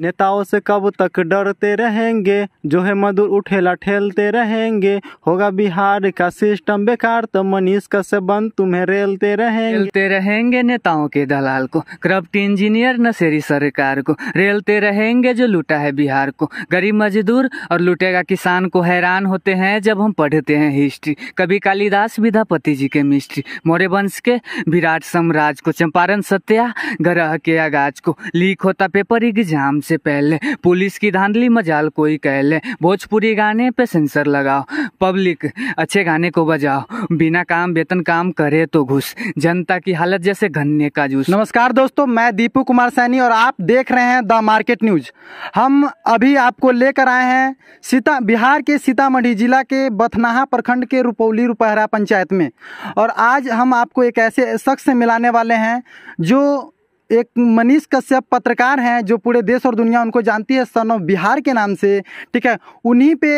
नेताओं से कब तक डरते रहेंगे जो है मधुर उठेला ठेलते रहेंगे होगा बिहार का सिस्टम बेकार तो मनीष का बंद तुम्हें रेलते रहेंगे रेलते रहेंगे नेताओं के दलाल को करप्ट इंजीनियर नशेरी सरकार को रेलते रहेंगे जो लूटा है बिहार को गरीब मजदूर और लुटेगा किसान को हैरान होते हैं जब हम पढ़ते हैं हिस्ट्री कभी कालिदास विधापति जी के मिस्ट्री मौर्य वंश के विराट साम्राज्य को चंपारण सत्या ग्रह के आगाज को लीक होता पेपर एग्जाम से पहले पुलिस की धांधली मजाल कोई कह ले भोजपुरी गाने पे सेंसर लगाओ पब्लिक अच्छे गाने को बजाओ बिना काम वेतन काम करे तो घुस जनता की हालत जैसे घन्ने का जूस नमस्कार दोस्तों मैं दीपू कुमार सैनी और आप देख रहे हैं द मार्केट न्यूज हम अभी आपको लेकर आए हैं सीता बिहार के सीतामढ़ी जिला के बथनाहा प्रखंड के रुपौली रुपहरा पंचायत में और आज हम आपको एक ऐसे शख्स से मिलाने वाले हैं जो एक मनीष कश्यप पत्रकार हैं जो पूरे देश और दुनिया उनको जानती है सन ऑफ बिहार के नाम से ठीक है उन्हीं पे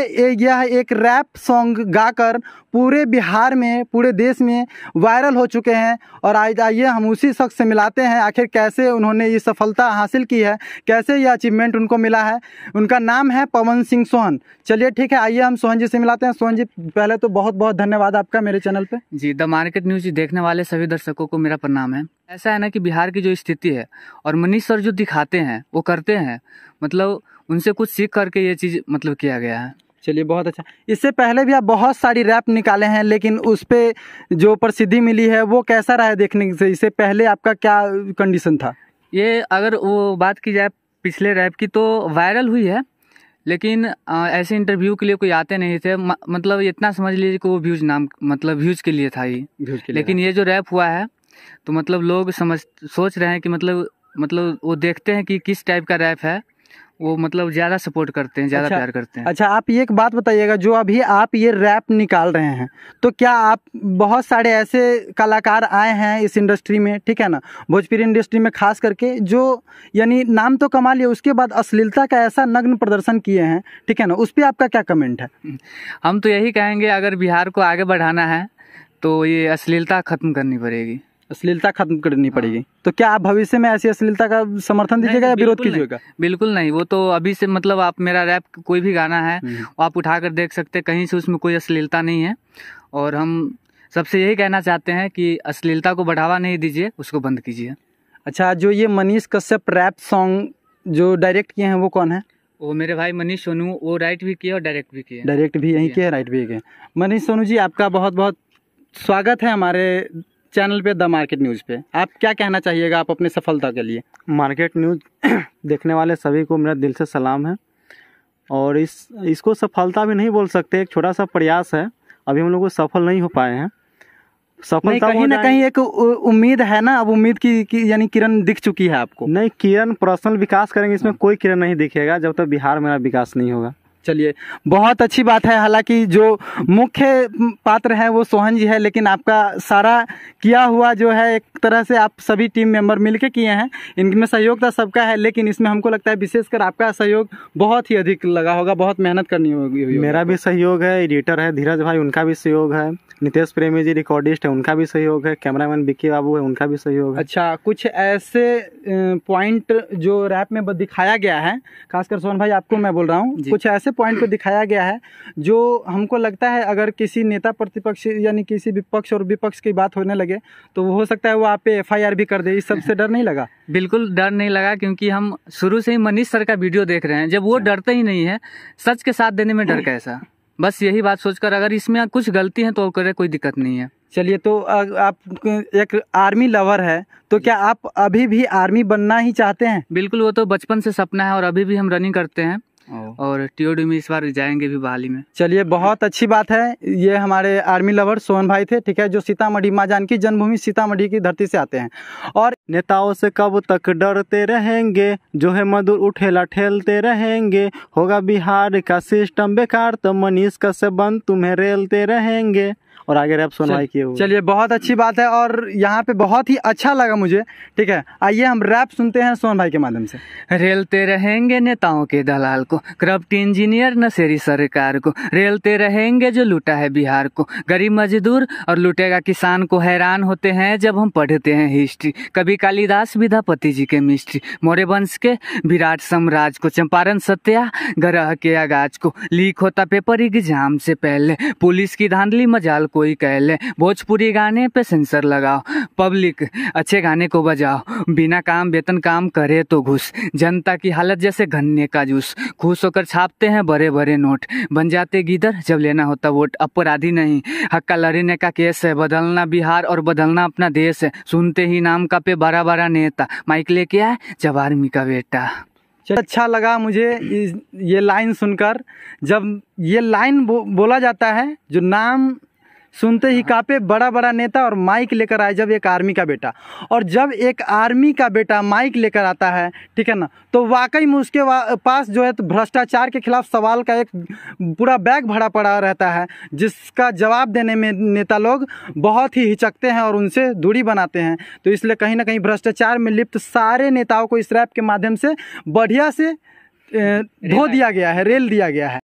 यह एक रैप सॉन्ग गाकर पूरे बिहार में पूरे देश में वायरल हो चुके हैं और आज आइए हम उसी शख्स से मिलाते हैं आखिर कैसे उन्होंने ये सफलता हासिल की है कैसे यह अचीवमेंट उनको मिला है उनका नाम है पवन सिंह सोहन चलिए ठीक है आइए हम सोहन जी से मिलाते हैं सोहन जी पहले तो बहुत बहुत धन्यवाद आपका मेरे चैनल पर जी द मार्केट न्यूज़ देखने वाले सभी दर्शकों को मेरा प्रणाम है ऐसा है ना कि बिहार की जो स्थिति है और मनीष सर जो दिखाते हैं वो करते हैं मतलब उनसे कुछ सीख करके ये चीज़ मतलब किया गया है चलिए बहुत अच्छा इससे पहले भी आप बहुत सारी रैप निकाले हैं लेकिन उस पर जो प्रसिद्धि मिली है वो कैसा रहा है देखने से इससे पहले आपका क्या कंडीशन था ये अगर वो बात की जाए पिछले रैप की तो वायरल हुई है लेकिन आ, ऐसे इंटरव्यू के लिए कोई आते नहीं थे म, मतलब इतना समझ लीजिए कि वो व्यूज नाम मतलब व्यूज के लिए था ये लेकिन ये जो रैप हुआ है तो मतलब लोग समझ सोच रहे हैं कि मतलब मतलब वो देखते हैं कि किस टाइप का रैप है वो मतलब ज़्यादा सपोर्ट करते हैं ज़्यादा अच्छा, प्यार करते हैं अच्छा आप ये एक बात बताइएगा जो अभी आप ये रैप निकाल रहे हैं तो क्या आप बहुत सारे ऐसे कलाकार आए हैं इस इंडस्ट्री में ठीक है ना भोजपुरी इंडस्ट्री में खास करके जो यानी नाम तो कमा लिया उसके बाद अश्लीलता का ऐसा नग्न प्रदर्शन किए हैं ठीक है ना उस पर आपका क्या कमेंट है हम तो यही कहेंगे अगर बिहार को आगे बढ़ाना है तो ये अश्लीलता ख़त्म करनी पड़ेगी अश्लीलता खत्म करनी हाँ। पड़ेगी तो क्या आप भविष्य में ऐसी अश्लीलता का समर्थन दीजिएगा या विरोध कीजिएगा बिल्कुल नहीं वो तो अभी से मतलब आप मेरा रैप कोई भी गाना है हम्म। आप उठा कर देख सकते कहीं से उसमें कोई अश्लीलता नहीं है और हम सबसे यही कहना चाहते हैं कि अश्लीलता को बढ़ावा नहीं दीजिए उसको बंद कीजिए अच्छा जो ये मनीष कश्यप रैप सॉन्ग जो डायरेक्ट किए हैं वो कौन है वो मेरे भाई मनीष सोनू वो राइट भी किए और डायरेक्ट भी किए डायरेक्ट भी यहीं किए राइट भी किए मनीष सोनू जी आपका बहुत बहुत स्वागत है हमारे चैनल पे द मार्केट न्यूज़ पे आप क्या कहना चाहिएगा आप अपनी सफलता के लिए मार्केट न्यूज देखने वाले सभी को मेरा दिल से सलाम है और इस इसको सफलता भी नहीं बोल सकते एक छोटा सा प्रयास है अभी हम लोग को सफल नहीं हो पाए हैं सफलता कहीं ना कहीं एक उम्मीद है ना अब उम्मीद की, की यानी किरण दिख चुकी है आपको नहीं किरण पर्सनल विकास करेंगे इसमें हाँ। कोई किरण नहीं दिखेगा जब तक तो बिहार मेरा विकास नहीं होगा चलिए बहुत अच्छी बात है हालांकि जो मुख्य पात्र है वो सोहन जी है लेकिन आपका सारा किया हुआ जो है एक तरह से आप सभी टीम मेंबर मिलके किए हैं इनमें सहयोग तो सबका है लेकिन इसमें हमको लगता है विशेषकर आपका सहयोग बहुत ही अधिक लगा होगा बहुत मेहनत करनी होगी मेरा भी सहयोग है एडिटर है धीरज भाई उनका भी सहयोग है नितेश प्रेमी जी रिकॉर्डिस्ट है उनका भी सहयोग है कैमरामैन विक्की बाबू है उनका भी सहयोग है अच्छा कुछ ऐसे पॉइंट जो रैप में दिखाया गया है खासकर सोहन भाई आपको मैं बोल रहा हूँ कुछ ऐसे पॉइंट को दिखाया गया है जो हमको लगता है अगर किसी नेता प्रतिपक्ष यानी किसी भी पक्ष और विपक्ष की बात होने लगे तो हो सकता है वो आप पे एफ भी कर दे इस सबसे डर नहीं लगा बिल्कुल डर नहीं लगा क्योंकि हम शुरू से ही मनीष सर का वीडियो देख रहे हैं जब वो अच्छा। डरते ही नहीं है सच के साथ देने में डर कैसा बस यही बात सोचकर अगर इसमें कुछ गलती है तो करे कोई दिक्कत नहीं है चलिए तो आप एक आर्मी लवर है तो क्या आप अभी भी आर्मी बनना ही चाहते हैं बिल्कुल वो तो बचपन से सपना है और अभी भी हम रनिंग करते हैं और टीओडी में इस बार जाएंगे भी बहाली में चलिए बहुत अच्छी बात है ये हमारे आर्मी लवर सोहन भाई थे ठीक है जो सीतामढ़ी माँ जानकी जन्मभूमि सीतामढ़ी की धरती से आते हैं और नेताओं से कब तक डरते रहेंगे जो है मधुर उठेला ठेलते रहेंगे होगा बिहार का सिस्टम बेकार तो मनीष का सेवन तुम्हें रेलते रहेंगे और आगे रैप सुनवाई किए हुए चलिए बहुत अच्छी बात है और यहाँ पे बहुत ही अच्छा लगा मुझे ठीक है आइए हम रैप सुनते हैं सोन भाई के माध्यम से रेलते रहेंगे नेताओं के दलाल को करप्ट इंजीनियर नशेरी सरकार को रेलते रहेंगे जो लूटा है बिहार को गरीब मजदूर और लुटेगा किसान को हैरान होते हैं जब हम पढ़ते हैं हिस्ट्री कभी कालिदास विद्यापति जी के मिस्ट्री मौर्य वंश के विराट साम्राज को चंपारण सत्या ग्रह के आगाज को लीक होता पेपर एग्जाम से पहले पुलिस की धांधली मजाल को कोई कह ले भोजपुरी गाने पे सेंसर लगाओ पब्लिक अच्छे गाने को बजाओ बिना काम वेतन काम करे तो घुस जनता की हालत जैसे गन्ने का जूस खुश होकर छापते हैं बड़े बड़े नोट बन जाते गीदर जब लेना होता वोट अपराधी नहीं हक्का लड़ने का केस है बदलना बिहार और बदलना अपना देश है सुनते ही नाम का पे बड़ा बड़ा नेता माइक लेके आए जब आर्मी का बेटा अच्छा लगा मुझे ये लाइन सुनकर जब ये लाइन बो, बोला जाता है जो नाम सुनते ही कहाँ पे बड़ा बड़ा नेता और माइक लेकर आए जब एक आर्मी का बेटा और जब एक आर्मी का बेटा माइक लेकर आता है ठीक है ना तो वाकई में उसके वा, पास जो है तो भ्रष्टाचार के खिलाफ सवाल का एक पूरा बैग भरा पड़ा रहता है जिसका जवाब देने में नेता लोग बहुत ही हिचकते हैं और उनसे दूरी बनाते हैं तो इसलिए कहीं ना कहीं भ्रष्टाचार में लिप्त सारे नेताओं को इस रैप के माध्यम से बढ़िया से धो दिया गया है रेल दिया गया है